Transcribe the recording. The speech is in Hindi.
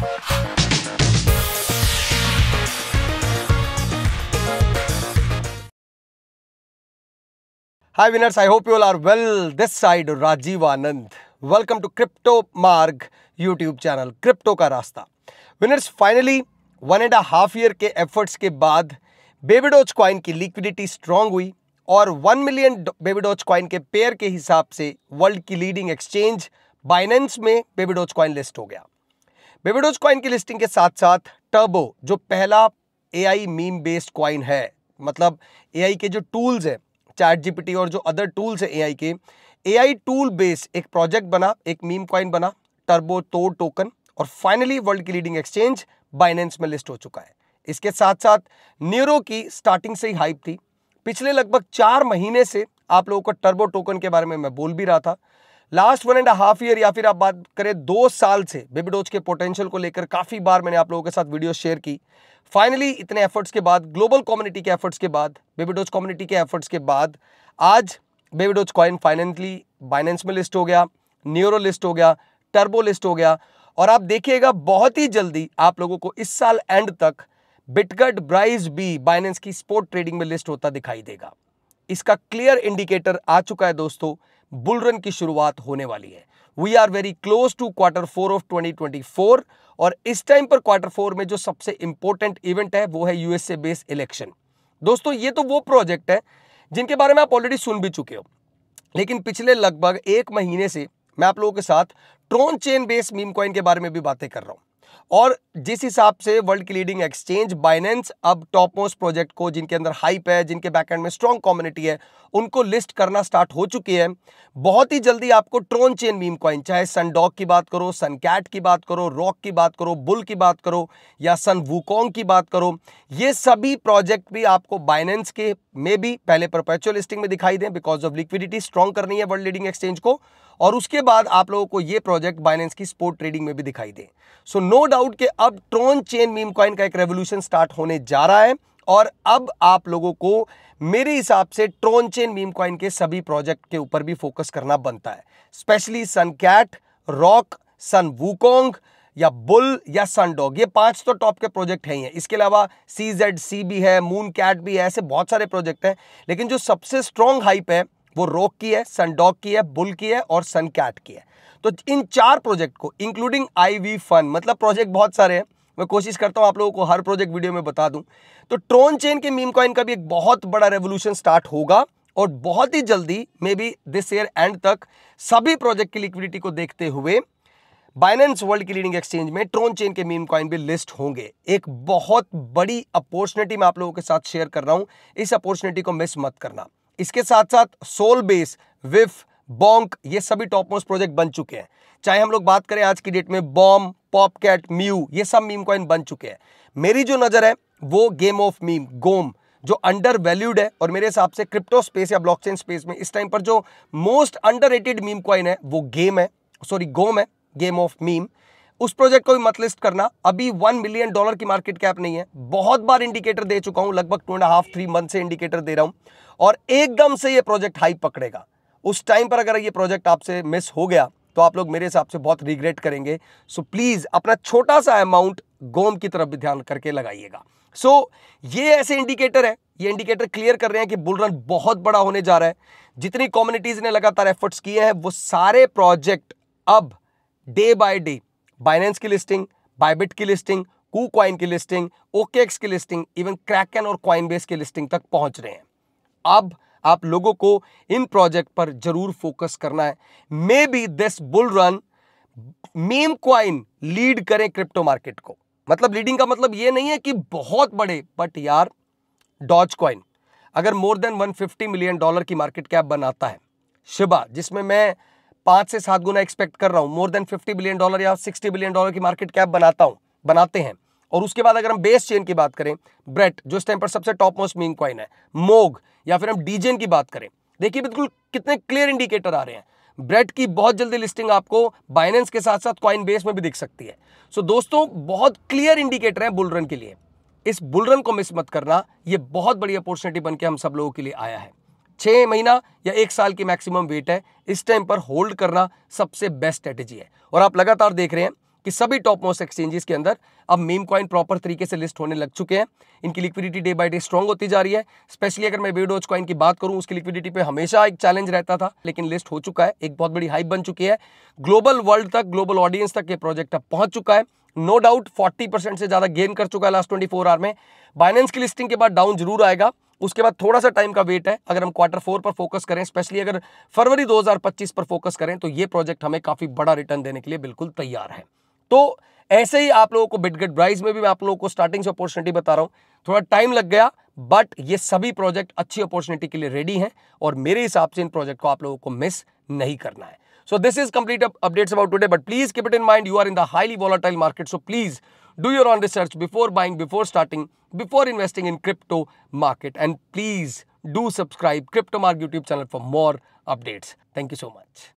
Hi winners, I hope you all are well. This side Rajiv Anand. Welcome to Crypto Marg YouTube channel, का रास्ता. Winners finally one and half year के एफर्ट्स के बाद बेबीडोज क्वाइन की लिक्विडिटी स्ट्रांग हुई और वन मिलियन बेबीडोज क्वाइन के पेयर के हिसाब से वर्ल्ड की लीडिंग एक्सचेंज बाइनेंस में बेबीडोज क्वाइन लिस्ट हो गया बेबीडोज क्वाइन की लिस्टिंग के साथ साथ टर्बो जो पहला एआई मीम बेस्ड क्वाइन है मतलब एआई के जो टूल्स हैं चैट जीपीटी और जो अदर टूल्स हैं एआई के एआई टूल बेस एक प्रोजेक्ट बना एक मीम क्वाइन बना टर्बो तो टोकन और फाइनली वर्ल्ड की लीडिंग एक्सचेंज बाइनेंस में लिस्ट हो चुका है इसके साथ साथ न्यूरो की स्टार्टिंग से ही हाइप थी पिछले लगभग चार महीने से आप लोगों को टर्बो टोकन के बारे में मैं बोल भी रहा था last one and half year या फिर आप बात करें दो साल से बेबी डोज के पोटेंशियल को लेकर काफ़ी बार मैंने आप लोगों के साथ वीडियो शेयर की फाइनली इतने एफर्ट्स के बाद ग्लोबल कम्युनिटी के एफर्ट्स के बाद बेबी डोज कम्युनिटी के एफर्ट्स के बाद आज baby doge coin financially Binance में लिस्ट हो गया न्यूरो लिस्ट हो गया टर्बो लिस्ट हो गया और आप देखिएगा बहुत ही जल्दी आप लोगों को इस साल एंड तक बिटगट ब्राइज बी बाइनेंस की स्पोर्ट ट्रेडिंग में लिस्ट होता दिखाई देगा इसका क्लियर इंडिकेटर आ चुका है दोस्तों बुल रन की शुरुआत होने वाली है we are very close to quarter four of 2024 और इस टाइम पर क्वार्टर फोर में जो सबसे इंपॉर्टेंट इवेंट है वो है यूएसए बेस इलेक्शन दोस्तों ये तो वो प्रोजेक्ट है जिनके बारे में आप ऑलरेडी सुन भी चुके हो लेकिन पिछले लगभग एक महीने से मैं आप लोगों के साथ Tron chain base meme coin के बारे में भी बातें कर रहा हूं और जिस हिसाब से वर्ल्ड की लीडिंग एक्सचेंज बाइनेंस अब टॉप मोस्ट प्रोजेक्ट को जिनके अंदर हाइप है जिनके बैकएंड में स्ट्रॉन्ग कम्युनिटी है उनको लिस्ट करना स्टार्ट हो चुकी है बहुत ही जल्दी आपको ट्रोन चेन मीम कॉइन चाहे सन डॉग की बात करो सन कैट की बात करो रॉक की बात करो बुल की बात करो या सन वूकोंग की बात करो ये सभी प्रोजेक्ट भी आपको बाइनेंस के में भी पहले परपेचुअल लिस्टिंग में दिखाई दें बिकॉज ऑफ लिक्विडिटी स्ट्रॉन्ग करनी है वर्ल्ड लीडिंग एक्सचेंज को और उसके बाद आप लोगों को ये प्रोजेक्ट बाइनेंस की स्पोर्ट ट्रेडिंग में भी दिखाई दे सो नो डाउट कि अब ट्रोन चेन मीम कॉइन का एक रेवोल्यूशन स्टार्ट होने जा रहा है और अब आप लोगों को मेरे हिसाब से ट्रोन चेन मीम कॉइन के सभी प्रोजेक्ट के ऊपर भी फोकस करना बनता है specially Sun Cat Rock Sun Wukong या बुल या सन डॉग ये पांच तो टॉप के प्रोजेक्ट हैं ही है इसके अलावा सी जेड सी भी है मून कैट भी है ऐसे बहुत सारे प्रोजेक्ट हैं लेकिन जो सबसे स्ट्रॉन्ग हाइप है वो रोक की है सनडॉग की है बुल की है और सनकैट की है तो इन चार प्रोजेक्ट को इंक्लूडिंग आई वी फन मतलब प्रोजेक्ट बहुत सारे हैं मैं कोशिश करता हूं आप लोगों को हर प्रोजेक्ट वीडियो में बता दूं तो ट्रोन चेन के मीम कॉइन का भी एक बहुत बड़ा रेवोल्यूशन स्टार्ट होगा और बहुत ही जल्दी maybe this year end तक सभी प्रोजेक्ट की लिक्विडिटी को देखते हुए बाइनेंस वर्ल्ड की लीडिंग एक्सचेंज में ट्रोन चेन के मीम कॉइन भी लिस्ट होंगे एक बहुत बड़ी अपॉर्चुनिटी मैं आप लोगों के साथ शेयर कर रहा हूं इस अपॉर्चुनिटी को मिस मत करना इसके साथ साथ सोल बेस विफ बॉन्क ये सभी टॉप मोस्ट प्रोजेक्ट बन चुके हैं चाहे हम लोग बात करें आज की डेट में बॉम पॉपकैट म्यू ये सब मीम कॉइन बन चुके हैं मेरी जो नज़र है वो गेम ऑफ मीम गोम जो अंडर वैल्यूड है और मेरे हिसाब से क्रिप्टो स्पेस या ब्लॉकचेन स्पेस में इस टाइम पर जो मोस्ट अंडर मीम कॉइन है वो गेम है सॉरी गोम है गेम ऑफ मीम उस प्रोजेक्ट को भी मत लिस्ट करना अभी वन मिलियन डॉलर की मार्केट कैप नहीं है बहुत बार इंडिकेटर दे चुका हूं लगभग two and half three month से इंडिकेटर दे रहा हूं और एकदम से ये प्रोजेक्ट हाई पकड़ेगा उस टाइम पर अगर ये प्रोजेक्ट आपसे मिस हो गया तो आप लोग मेरे हिसाब से बहुत रिग्रेट करेंगे सो प्लीज़ अपना छोटा सा अमाउंट गोम की तरफ भी ध्यान करके लगाइएगा सो so, ये ऐसे इंडिकेटर है ये इंडिकेटर क्लियर कर रहे हैं कि बुल रन बहुत बड़ा होने जा रहा है जितनी कम्युनिटीज़ ने लगातार एफर्ट्स किए हैं वो सारे प्रोजेक्ट अब डे बाय डे बाइनेंस की लिस्टिंग बाइबिट की लिस्टिंग कू क्वाइन की लिस्टिंग ओकेक्स की लिस्टिंग इवन क्रैकन और बेस की लिस्टिंग तक पहुंच रहे हैं अब आप लोगों को इन प्रोजेक्ट पर जरूर फोकस करना है maybe this bull run meme coin lead करें क्रिप्टो मार्केट को मतलब लीडिंग का मतलब ये नहीं है कि बहुत बड़े बट यार डॉज क्वाइन अगर मोर देन 150 मिलियन डॉलर की मार्केट कैप बनाता है शिबा जिसमें मैं पांच से सात गुना एक्सपेक्ट कर रहा हूँ more than fifty billion dollar या सिक्सटी बिलियन डॉलर की मार्केट कैप बनाता हूं बनाते हैं और उसके बाद अगर हम बेस चेन की बात करें ब्रेट जो इस टाइम पर सबसे टॉप मोस्ट मीन क्वाइन है मोग या फिर हम डीजेन की बात करें देखिए बिल्कुल कितने क्लियर इंडिकेटर आ रहे हैं ब्रेड की बहुत जल्दी लिस्टिंग आपको बाइनेंस के साथ साथ क्वाइन बेस में भी दिख सकती है सो so, दोस्तों बहुत क्लियर इंडिकेटर है बुलरन के लिए इस बुलरन को मिस मत करना यह बहुत बड़ी अपॉर्चुनिटी बनकर हम सब लोगों के लिए आया है छः महीना या एक साल की मैक्सिमम वेट है इस टाइम पर होल्ड करना सबसे बेस्ट स्ट्रेटेजी है और आप लगातार देख रहे हैं कि सभी टॉप मोस्ट एक्सचेंजेस के अंदर अब मीम कॉइन प्रॉपर तरीके से लिस्ट होने लग चुके हैं इनकी liquidity day by day strong होती जा रही है स्पेशली अगर मैं बेडोज कॉइन की बात करूं उसकी लिक्विडिटी पे हमेशा एक चैलेंज रहता था लेकिन लिस्ट हो चुका है एक बहुत बड़ी हाइप बन चुकी है ग्लोबल वर्ल्ड तक ग्लोबल ऑडियंस तक ये प्रोजेक्ट अब पहुंच चुका है नो डाउट 40 परसेंट से ज़्यादा गेन कर चुका है लास्ट 24 आवर में बाइनेंस की लिस्टिंग के बाद डाउन जरूर आएगा उसके बाद थोड़ा सा टाइम का वेट है अगर हम क्वार्टर फोर पर फोकस करें स्पेशली अगर फरवरी 2025 पर फोकस करें तो ये प्रोजेक्ट हमें काफ़ी बड़ा रिटर्न देने के लिए बिल्कुल तैयार है तो ऐसे ही आप लोगों को बिटगेट ब्राइज में भी मैं आप लोगों को स्टार्टिंग से अपॉर्चुनिटी बता रहा हूं थोड़ा टाइम लग गया बट ये सभी प्रोजेक्ट अच्छी अपॉर्चुनिटी के लिए रेडी हैं और मेरे हिसाब से इन प्रोजेक्ट को आप लोगों को मिस नहीं करना है So this is complete up updates about today, but please keep it in mind, you are in the highly volatile market. So please do your own research before buying, before starting, before investing in crypto market. And please do subscribe Crypto Mark YouTube channel for more updates. Thank you so much.